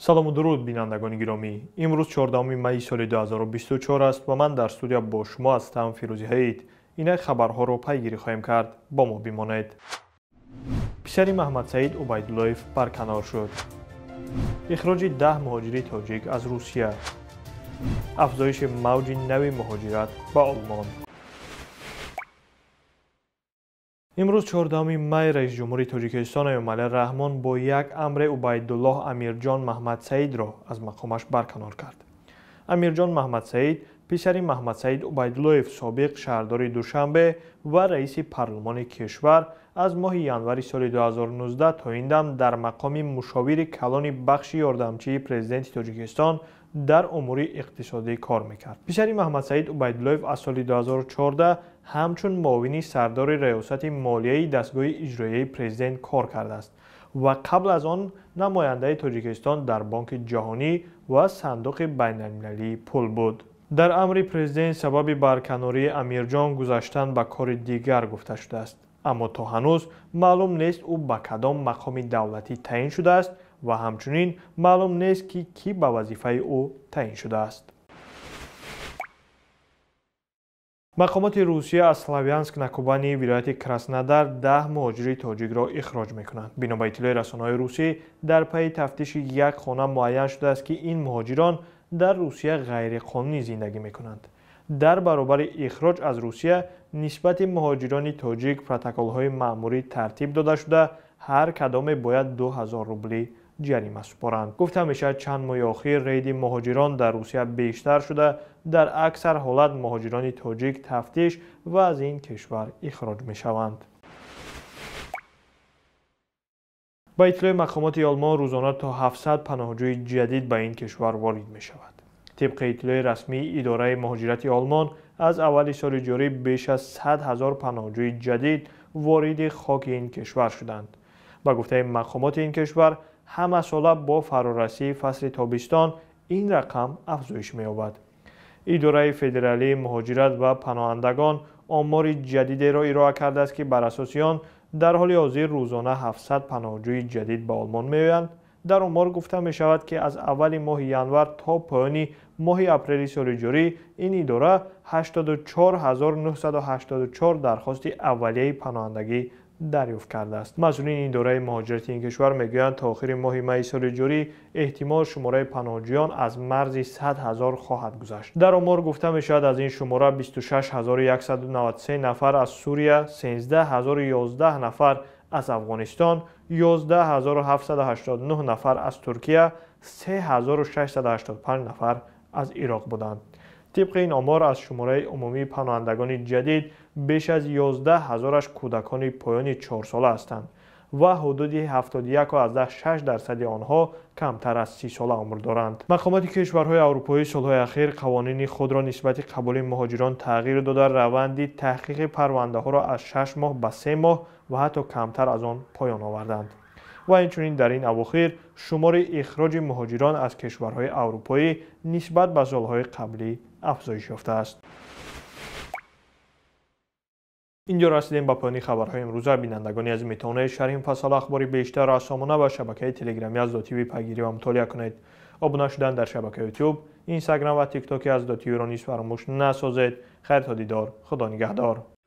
سلام و درود بینندگان گرامی امروز 14 می سال 2024 است و من در استودیو با شما هستم فیروزی هید این خبرها رو پیگیری خواهیم کرد با ما بمانید پسر محمد سعید بر برکنار شد اخراج ده مهاجری تاجیک از روسیه افزایش موج نوی مهاجرت با آلمان имрӯз 14 май раиси ҷумҳури тоҷикистон аёмали раҳмон бо як амри убайдуллоҳ амирҷон маҳмадсаидро аз мақомаш барканор кард амирҷон маҳмадсаид писари маҳмадсаид убайдуллоев собиқ шаҳрдори душанбе ва раиси парлумони кишвар аз моҳи январи соли 2019 то ин дам дар мақоми мушовири калони бахши ёрдамчии президенти тоҷикистон در امور اقتصادی کار میکرد. پیشری محمد سعید عبیدالله از سال 2014 همچون معاون سردار ریاست مالیه دستگاه اجرایی پرزیدنت کار کرده است و قبل از آن نماینده تاجیکستان در بانک جهانی و صندوق بین المللی پول بود. در امر پرزیدنت سبب برکناری امیرجان گذاشتن به کار دیگر گفته شده است اما تا هنوز معلوم نیست او به کدام مقام دولتی تعیین شده است ва ҳамчунин маълум нест ки кӣ ба вазифаи ӯ таъин шудааст мақомоти русия аз славянск накубани вилояти краснодар даҳ муҳоҷири тоҷикро ихроҷ мекунанд бино ба иттилои расонаҳои русӣ дар пайи тафтиши як хона муайян шудааст ки ин муҳоҷирон дар русия ғайриқонунӣ зиндагӣ мекунанд дар баробари ихроҷ аз русия нисбати муҳоҷирони тоҷик протоколҳои маъмурӣ тартиб дода шуда ҳар кадоме бояд 2000 рубли جریمه سپارند گفتم میشه چند ماه اخیر رید مهاجران در روسیه بیشتر شده در اکثر حالت مهاجران تاجیک تفتیش و از این کشور اخراج می شوند با اطلاع مقامات آلمان روزانه تا 700 پناهجوی جدید به این کشور وارد می شود طبق اطلاع رسمی اداره مهاجرت آلمان از اول سال جاری بیش از 100 هزار پناهجوی جدید وارد خاک این کشور شدند. با گفته مقامات این کشور ҳама сола бо фарорасии фасли тобистон ин рақам афзоиш меёбад идораи федералии муҳоҷират ва паноҳандагон омори ҷадидеро ироя кардааст ки бар асоси он дар ҳоли ҳозир рӯзона 700 паноҳҷӯи ҷадид ба олмон меоянд дар омор гуфта мешавад ки аз аввали моҳи январ то поёни моҳи апрели соли ҷорӣ ин идора 84984 дархости аввалияи паноҳандагӣ دریافت کرده است مسئولین این دوره مهاجرت این کشور میگویند تا آخر ماه می سال جاری احتمال شماره پناهجویان از مرز 100 هزار خواهد گذشت در امور گفته می شود از این شماره 26193 نفر از سوریه 13011 نفر از افغانستان 11789 نفر از ترکیه 3685 نفر از عراق بودند طبق این آمار از شماره عمومی پناهندگان جدید بیش از 11 هزارش کودکان پایان 4 ساله هستند و حدود 71 از 6 درصد آنها کمتر از 30 ساله عمر دارند مقامات کشورهای اروپایی سالهای اخیر قوانین خود را نسبت قبول مهاجران تغییر داده روند تحقیق پرونده ها را از 6 ماه به 3 ماه و حتی کمتر از آن پایان آوردند و اینچنین در این اواخر شمار اخراج مهاجران از کشورهای اروپایی نسبت به سالهای قبلی افزایش یافته است اینجا رسیدیم به پایان خبرهای امروزه بینندگان از میتونه شرین فصل اخباری بیشتر از سامانه و شبکه تلگرامی از داتیوی پگیری و مطالعه کنید آبونه شدن در شبکه یوتیوب اینستاگرام و تیک تاک از داتیوی را نیز فراموش نسازید خیر تا دیدار خدا نگهدار